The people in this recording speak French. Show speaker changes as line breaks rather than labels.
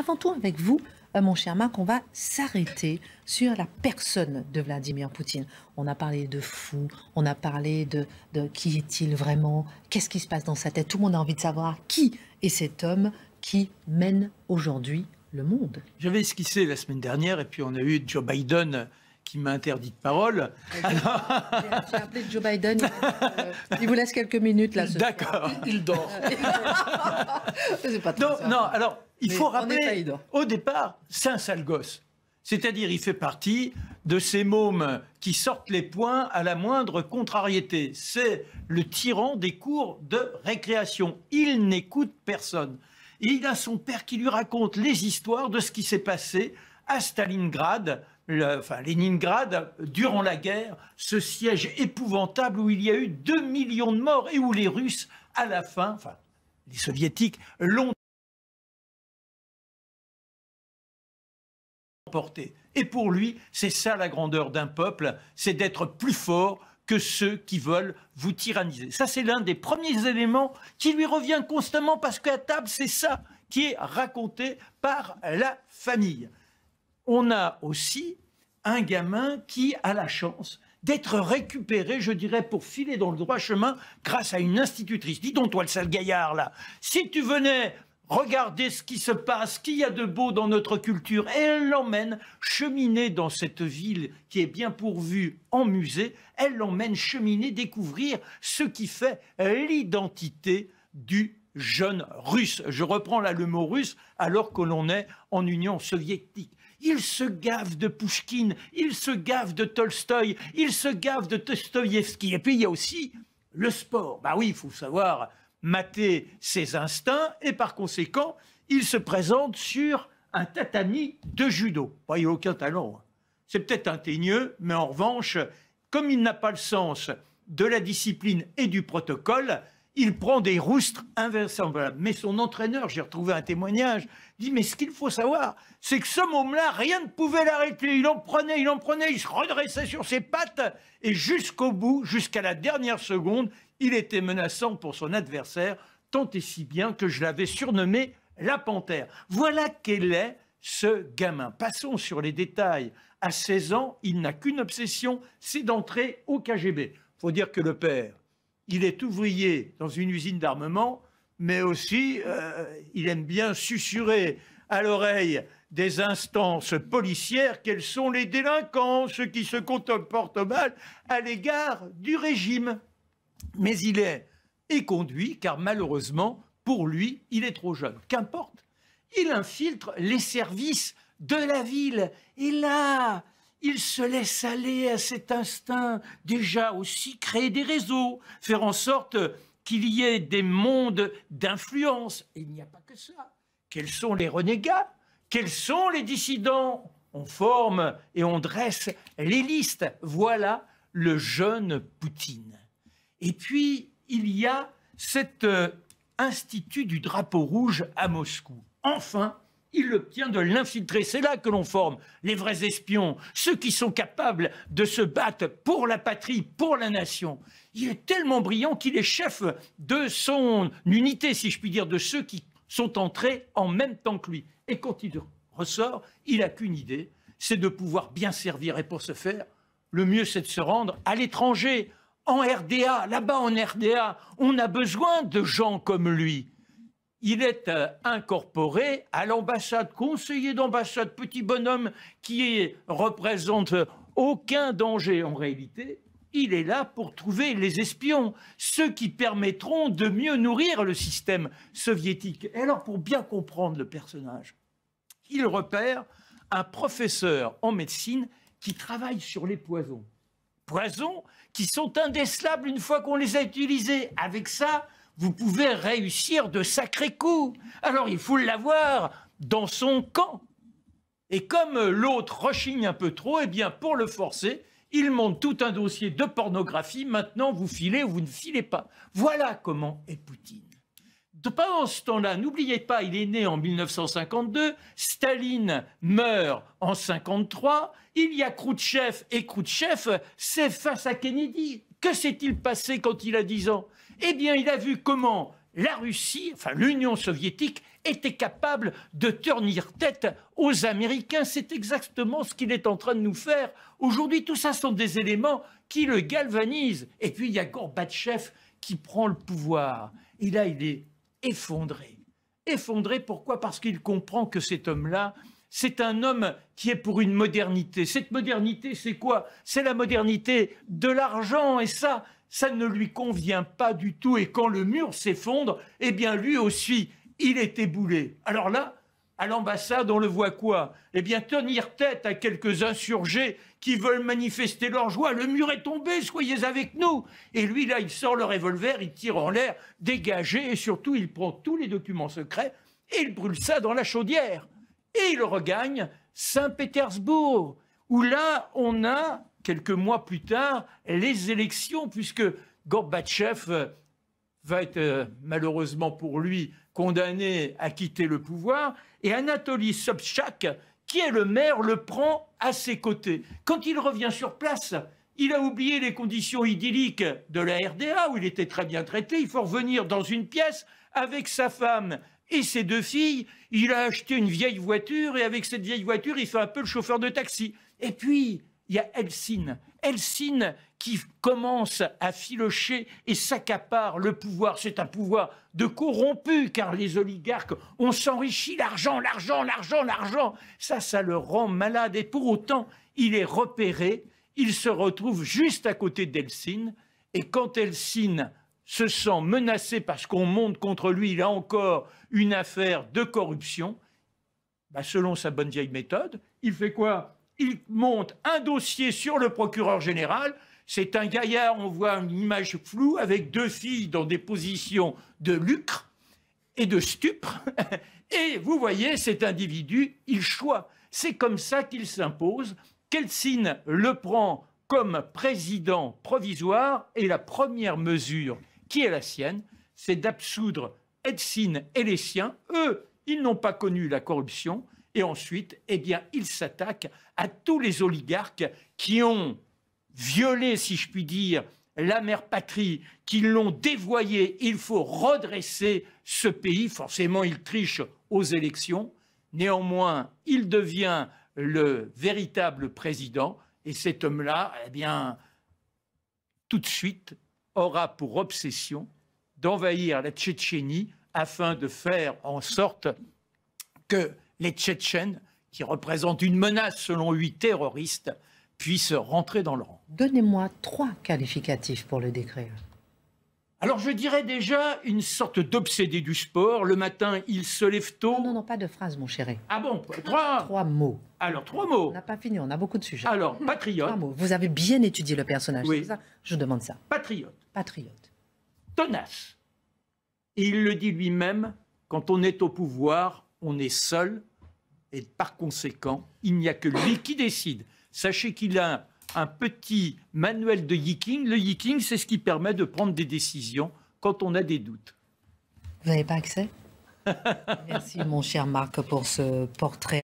avant tout avec vous, euh, mon cher Marc, on va s'arrêter sur la personne de Vladimir Poutine. On a parlé de fou, on a parlé de, qui est-il vraiment, qu'est-ce qui se passe dans sa tête. Tout le monde a envie de savoir qui est cet homme qui mène aujourd'hui le monde. J'avais esquissé la semaine dernière, et puis on a eu Joe Biden qui m'a interdit de parole. Eh j'ai appelé Joe Biden. Il vous laisse euh, quelques minutes là. D'accord. Il, dort. dort. pas non, alors il faut rappeler, au départ, Saint un gosse. C'est-à-dire, il fait partie de ces mômes qui sortent les points à la moindre contrariété. C'est le tyran des cours de récréation. Il n'écoute personne. Et il a son père qui lui raconte les histoires de ce qui s'est passé à Stalingrad, enfin Leningrad, durant la guerre, ce siège épouvantable où il y a eu 2 millions de morts et où les Russes, à la fin, enfin les Soviétiques, l'ont Et pour lui, c'est ça la grandeur d'un peuple, c'est d'être plus fort que ceux qui veulent vous tyranniser. Ça, c'est l'un des premiers éléments qui lui revient constamment parce qu'à table, c'est ça qui est raconté par la famille. On a aussi un gamin qui a la chance d'être récupéré, je dirais, pour filer dans le droit chemin grâce à une institutrice. Dis donc, toi, le sale gaillard, là, si tu venais Regardez ce qui se passe, qu'il y a de beau dans notre culture. elle l'emmène cheminer dans cette ville qui est bien pourvue en musée. Elle l'emmène cheminer, découvrir ce qui fait l'identité du jeune russe. Je reprends là le mot russe alors que l'on est en Union soviétique. Il se gave de Pouchkine, il se gave de Tolstoï, il se gave de Tostoïevski Et puis il y a aussi le sport. Bah oui, il faut savoir mater ses instincts et par conséquent, il se présente sur un tatami de judo. voyez il n'a aucun talent. Hein. C'est peut-être un mais en revanche, comme il n'a pas le sens de la discipline et du protocole, il prend des roustres invraisemblables. Mais son entraîneur, j'ai retrouvé un témoignage, dit Mais ce qu'il faut savoir, c'est que ce moment là rien ne pouvait l'arrêter. Il en prenait, il en prenait, il se redressait sur ses pattes. Et jusqu'au bout, jusqu'à la dernière seconde, il était menaçant pour son adversaire, tant et si bien que je l'avais surnommé la panthère. Voilà quel est ce gamin. Passons sur les détails. À 16 ans, il n'a qu'une obsession, c'est d'entrer au KGB. Faut dire que le père, il est ouvrier dans une usine d'armement, mais aussi euh, il aime bien susurrer à l'oreille des instances policières quels sont les délinquants, ceux qui se comportent mal à l'égard du régime mais il est éconduit car malheureusement, pour lui, il est trop jeune. Qu'importe, il infiltre les services de la ville. Et là, il se laisse aller à cet instinct, déjà aussi créer des réseaux, faire en sorte qu'il y ait des mondes d'influence. il n'y a pas que ça. Quels sont les renégats Quels sont les dissidents On forme et on dresse les listes. Voilà le jeune Poutine. Et puis, il y a cet euh, institut du drapeau rouge à Moscou. Enfin, il obtient de l'infiltrer. C'est là que l'on forme les vrais espions, ceux qui sont capables de se battre pour la patrie, pour la nation. Il est tellement brillant qu'il est chef de son unité, si je puis dire, de ceux qui sont entrés en même temps que lui. Et quand il ressort, il n'a qu'une idée, c'est de pouvoir bien servir. Et pour ce faire, le mieux, c'est de se rendre à l'étranger, en RDA, là-bas en RDA, on a besoin de gens comme lui. Il est euh, incorporé à l'ambassade, conseiller d'ambassade, petit bonhomme qui représente euh, aucun danger en réalité. Il est là pour trouver les espions, ceux qui permettront de mieux nourrir le système soviétique. Et alors, pour bien comprendre le personnage, il repère un professeur en médecine qui travaille sur les poisons poisons qui sont indécelables une fois qu'on les a utilisés. Avec ça, vous pouvez réussir de sacrés coups. Alors il faut l'avoir dans son camp. Et comme l'autre rechigne un peu trop, eh bien pour le forcer, il monte tout un dossier de pornographie. Maintenant, vous filez ou vous ne filez pas. Voilà comment est Poutine en ce temps-là, n'oubliez pas, il est né en 1952, Staline meurt en 1953, il y a Khrouchtchev, et Khrouchtchev, c'est face à Kennedy. Que s'est-il passé quand il a 10 ans Eh bien, il a vu comment la Russie, enfin l'Union soviétique, était capable de tenir tête aux Américains. C'est exactement ce qu'il est en train de nous faire. Aujourd'hui, tout ça sont des éléments qui le galvanisent. Et puis, il y a Gorbatchev qui prend le pouvoir. Il a il effondré. Effondré, pourquoi Parce qu'il comprend que cet homme-là, c'est un homme qui est pour une modernité. Cette modernité, c'est quoi C'est la modernité de l'argent, et ça, ça ne lui convient pas du tout. Et quand le mur s'effondre, eh bien lui aussi, il est éboulé. Alors là, à l'ambassade, on le voit quoi Eh bien, tenir tête à quelques insurgés qui veulent manifester leur joie. Le mur est tombé, soyez avec nous. Et lui, là, il sort le revolver, il tire en l'air, dégagé, et surtout, il prend tous les documents secrets et il brûle ça dans la chaudière. Et il regagne Saint-Pétersbourg, où là, on a, quelques mois plus tard, les élections, puisque Gorbatchev va être euh, malheureusement pour lui condamné à quitter le pouvoir, et Anatoly Sobchak, qui est le maire, le prend à ses côtés. Quand il revient sur place, il a oublié les conditions idylliques de la RDA, où il était très bien traité, il faut revenir dans une pièce avec sa femme et ses deux filles, il a acheté une vieille voiture, et avec cette vieille voiture, il fait un peu le chauffeur de taxi. Et puis, il y a elsine elsine qui commence à filocher et s'accapare le pouvoir. C'est un pouvoir de corrompu, car les oligarques, ont s'enrichi, l'argent, l'argent, l'argent, l'argent. Ça, ça le rend malade. Et pour autant, il est repéré, il se retrouve juste à côté d'elsine Et quand Elsin se sent menacé parce qu'on monte contre lui, il a encore une affaire de corruption, bah, selon sa bonne vieille méthode, il fait quoi il monte un dossier sur le procureur général. C'est un gaillard, on voit une image floue avec deux filles dans des positions de lucre et de stupre. Et vous voyez, cet individu, il choisit. C'est comme ça qu'il s'impose. Kelsin le prend comme président provisoire et la première mesure qui est la sienne, c'est d'absoudre Edsin et les siens. Eux, ils n'ont pas connu la corruption, et ensuite, eh bien, il s'attaque à tous les oligarques qui ont violé, si je puis dire, la mère patrie, qui l'ont dévoyé. Il faut redresser ce pays. Forcément, il triche aux élections. Néanmoins, il devient le véritable président. Et cet homme-là, eh bien, tout de suite, aura pour obsession d'envahir la Tchétchénie afin de faire en sorte que les Tchétchènes, qui représentent une menace selon lui terroriste, puissent rentrer dans le rang. Donnez-moi trois qualificatifs pour le décrire. Alors je dirais déjà une sorte d'obsédé du sport. Le matin, il se lève tôt. Non, non, pas de phrase, mon chéri. Ah bon Trois mots. Alors, trois mots. On n'a pas fini, on a beaucoup de sujets. Alors, patriote. Vous avez bien étudié le personnage, oui. ça Je demande ça. Patriote. Patriote. Tenace. Et il le dit lui-même, quand on est au pouvoir, on est seul, et par conséquent, il n'y a que lui qui décide. Sachez qu'il a un petit manuel de yiking. Le yiking, c'est ce qui permet de prendre des décisions quand on a des doutes. Vous n'avez pas accès Merci mon cher Marc pour ce portrait.